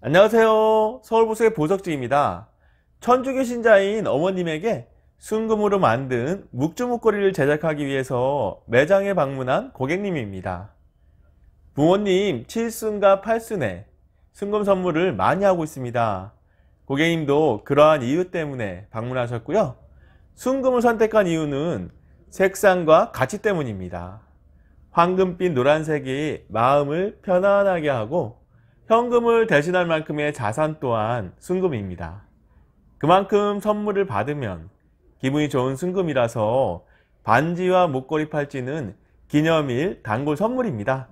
안녕하세요. 서울보수의 보석지입니다. 천주교 신자인 어머님에게 순금으로 만든 묵주 목걸이를 제작하기 위해서 매장에 방문한 고객님입니다. 부모님 7순과 8순에 순금 선물을 많이 하고 있습니다. 고객님도 그러한 이유 때문에 방문하셨고요. 순금을 선택한 이유는 색상과 가치 때문입니다. 황금빛 노란색이 마음을 편안하게 하고 현금을 대신할 만큼의 자산 또한 순금입니다. 그만큼 선물을 받으면 기분이 좋은 순금이라서 반지와 목걸이 팔찌는 기념일 단골 선물입니다.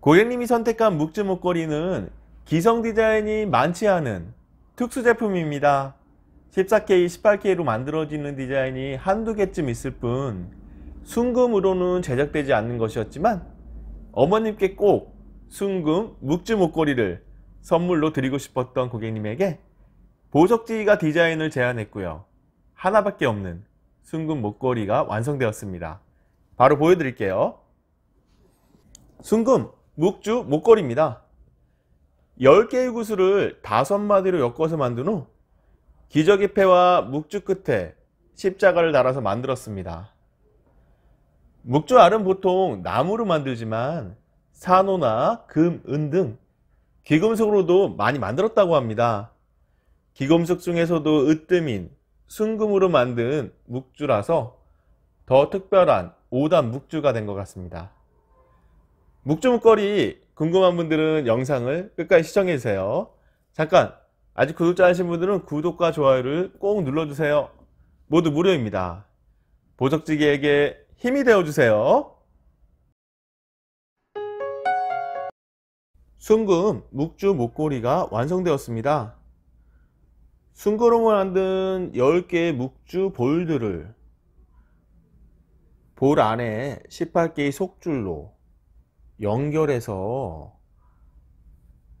고객님이 선택한 묵주 목걸이는 기성 디자인이 많지 않은 특수 제품입니다. 14K, 18K로 만들어지는 디자인이 한두 개쯤 있을 뿐 순금으로는 제작되지 않는 것이었지만 어머님께 꼭 순금, 묵주 목걸이를 선물로 드리고 싶었던 고객님에게 보석지가 디자인을 제안했고요. 하나밖에 없는 순금 목걸이가 완성되었습니다. 바로 보여드릴게요. 순금, 묵주 목걸이입니다. 10개의 구슬을 5마디로 엮어서 만든 후 기저귀 패와 묵주 끝에 십자가를 달아서 만들었습니다. 묵주 알은 보통 나무로 만들지만 산호나 금, 은 등 기금속으로도 많이 만들었다고 합니다. 기금속 중에서도 으뜸인 순금으로 만든 묵주라서 더 특별한 5단 묵주가 된 것 같습니다. 묵주 묵거리 궁금한 분들은 영상을 끝까지 시청해주세요. 잠깐 아직 구독자하신 분들은 구독과 좋아요를 꼭 눌러주세요. 모두 무료입니다. 보석지기에게 힘이 되어주세요. 순금 묵주 목걸이가 완성되었습니다. 순금으로 만든 10개의 묵주 볼들을 볼 안에 18개의 속줄로 연결해서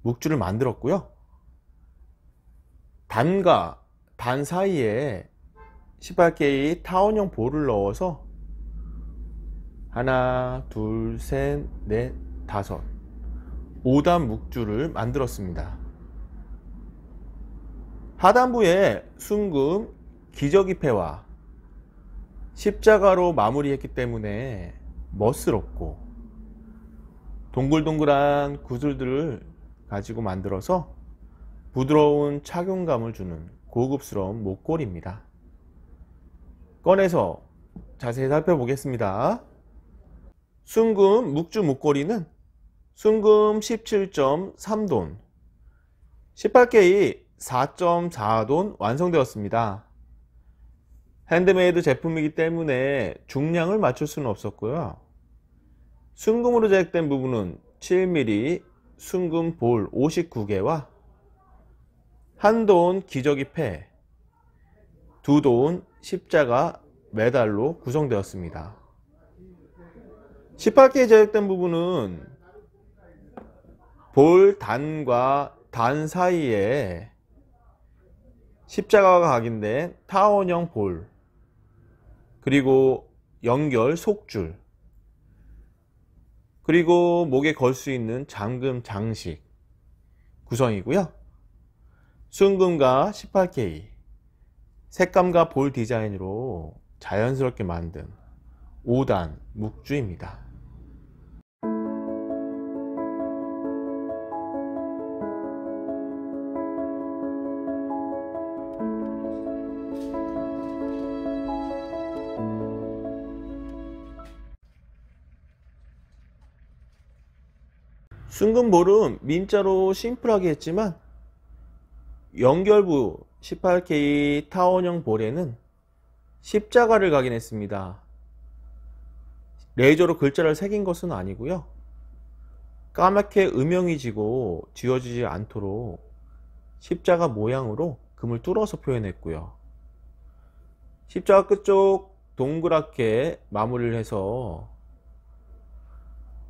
묵주를 만들었고요. 단과 단 사이에 18개의 타원형 볼을 넣어서 하나, 둘, 셋, 넷, 다섯 5단 묵주를 만들었습니다. 하단부에 순금, 기저귀패와 십자가로 마무리했기 때문에 멋스럽고 동글동글한 구슬들을 가지고 만들어서 부드러운 착용감을 주는 고급스러운 목걸이입니다. 꺼내서 자세히 살펴보겠습니다. 순금 묵주 목걸이는 순금 17.3돈, 18K 4.4돈 완성되었습니다. 핸드메이드 제품이기 때문에 중량을 맞출 수는 없었고요. 순금으로 제작된 부분은 7mm 순금 볼 59개와 한 돈 기저귀 패, 두 돈 십자가 메달로 구성되었습니다. 18K 제작된 부분은 볼단과 단 사이에 십자가가 각인된 타원형 볼 그리고 연결 속줄 그리고 목에 걸 수 있는 잠금 장식 구성이고요 순금과 18K 색감과 볼 디자인으로 자연스럽게 만든 5단 묵주입니다 순금볼은 민자로 심플하게 했지만 연결부 18K 타원형 볼에는 십자가를 각인했습니다. 레이저로 글자를 새긴 것은 아니고요. 까맣게 음영이 지고 지워지지 않도록 십자가 모양으로 금을 뚫어서 표현했고요. 십자가 끝쪽 동그랗게 마무리를 해서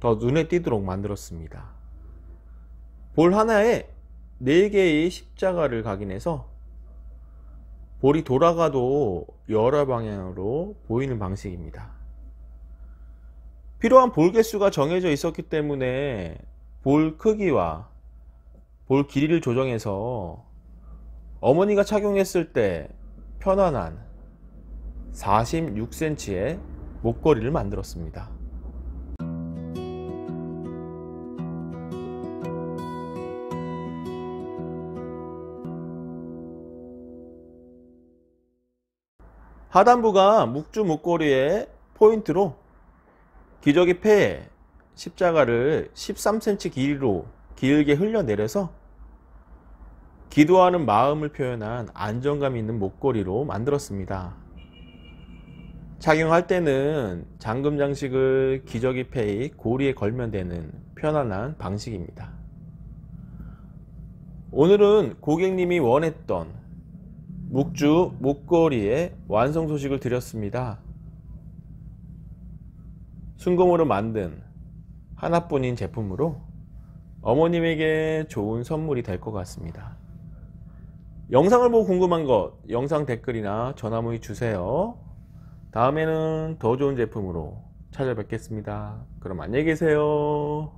더 눈에 띄도록 만들었습니다. 볼 하나에 4개의 십자가를 각인해서 볼이 돌아가도 여러 방향으로 보이는 방식입니다. 필요한 볼 개수가 정해져 있었기 때문에 볼 크기와 볼 길이를 조정해서 어머니가 착용했을 때 편안한 46cm의 목걸이를 만들었습니다. 하단부가 묵주 목걸이의 포인트로 기저귀 폐에 십자가를 13cm 길이로 길게 흘려내려서 기도하는 마음을 표현한 안정감 있는 목걸이로 만들었습니다. 착용할 때는 잠금 장식을 기저귀 폐의 고리에 걸면 되는 편안한 방식입니다. 오늘은 고객님이 원했던 목주 목걸이의 완성 소식을 드렸습니다. 순금으로 만든 하나뿐인 제품으로 어머님에게 좋은 선물이 될 것 같습니다. 영상을 보고 궁금한 것 영상 댓글이나 전화 문의 주세요. 다음에는 더 좋은 제품으로 찾아뵙겠습니다. 그럼 안녕히 계세요.